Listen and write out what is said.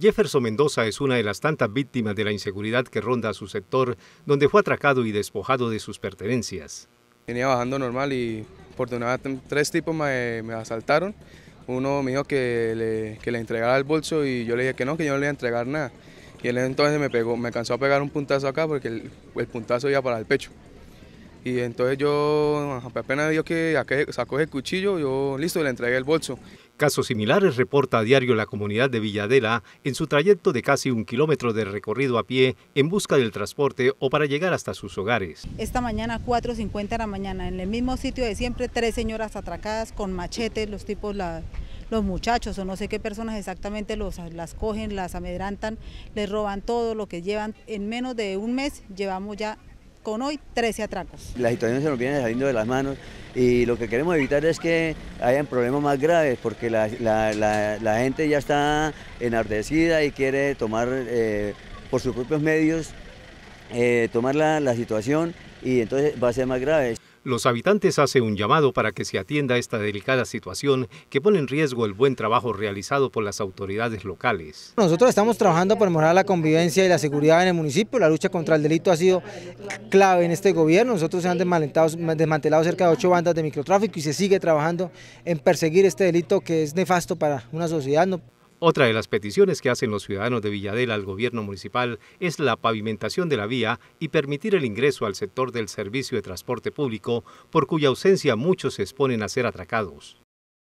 Jefferson Mendoza es una de las tantas víctimas de la inseguridad que ronda su sector, donde fue atracado y despojado de sus pertenencias. Venía bajando normal y por una tres tipos me, asaltaron. Uno me dijo que le, que le entregara el bolso y yo le dije que no, que yo no le iba a entregar nada. Y él entonces me pegó, me cansó a pegar un puntazo acá porque el, el puntazo iba para el pecho. Y entonces yo, apenas dio que sacó el cuchillo, yo listo, le entregué el bolso. Casos similares reporta a diario la comunidad de Villadela en su trayecto de casi un kilómetro de recorrido a pie en busca del transporte o para llegar hasta sus hogares. Esta mañana, 4.50 de la mañana, en el mismo sitio de siempre, tres señoras atracadas con machetes, los tipos los muchachos o no sé qué personas exactamente los, las cogen, las amedrantan, les roban todo lo que llevan. En menos de un mes llevamos ya con hoy 13 atracos. La situación se nos viene saliendo de las manos y lo que queremos evitar es que hayan problemas más graves porque la, gente ya está enardecida y quiere tomar eh, por sus propios medios, eh, tomar la situación y entonces va a ser más grave los habitantes hacen un llamado para que se atienda esta delicada situación que pone en riesgo el buen trabajo realizado por las autoridades locales. Nosotros estamos trabajando por mejorar la convivencia y la seguridad en el municipio. La lucha contra el delito ha sido clave en este gobierno. Nosotros se han desmantelado cerca de ocho bandas de microtráfico y se sigue trabajando en perseguir este delito que es nefasto para una sociedad. Otra de las peticiones que hacen los ciudadanos de Villadela al gobierno municipal es la pavimentación de la vía y permitir el ingreso al sector del servicio de transporte público, por cuya ausencia muchos se exponen a ser atracados.